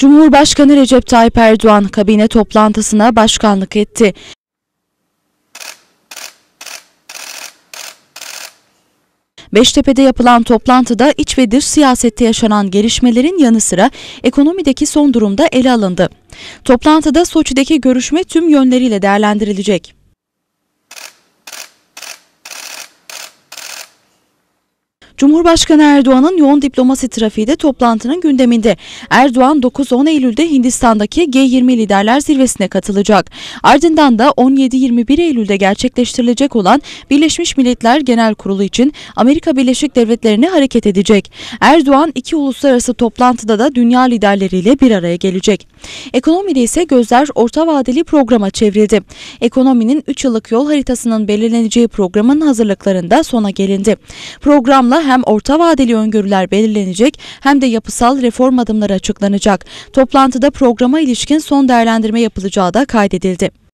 Cumhurbaşkanı Recep Tayyip Erdoğan kabine toplantısına başkanlık etti. Beştepe'de yapılan toplantıda iç ve dış siyasette yaşanan gelişmelerin yanı sıra ekonomideki son durumda ele alındı. Toplantıda Soçi'deki görüşme tüm yönleriyle değerlendirilecek. Cumhurbaşkanı Erdoğan'ın yoğun diplomasi trafiği de toplantının gündeminde. Erdoğan 9-10 Eylül'de Hindistan'daki G20 Liderler Zirvesi'ne katılacak. Ardından da 17-21 Eylül'de gerçekleştirilecek olan Birleşmiş Milletler Genel Kurulu için Amerika Birleşik Devletleri'ne hareket edecek. Erdoğan iki uluslararası toplantıda da dünya liderleriyle bir araya gelecek. Ekonomide ise gözler orta vadeli programa çevrildi. Ekonominin 3 yıllık yol haritasının belirleneceği programın hazırlıklarında sona gelindi. Programla hem orta vadeli öngörüler belirlenecek hem de yapısal reform adımları açıklanacak. Toplantıda programa ilişkin son değerlendirme yapılacağı da kaydedildi.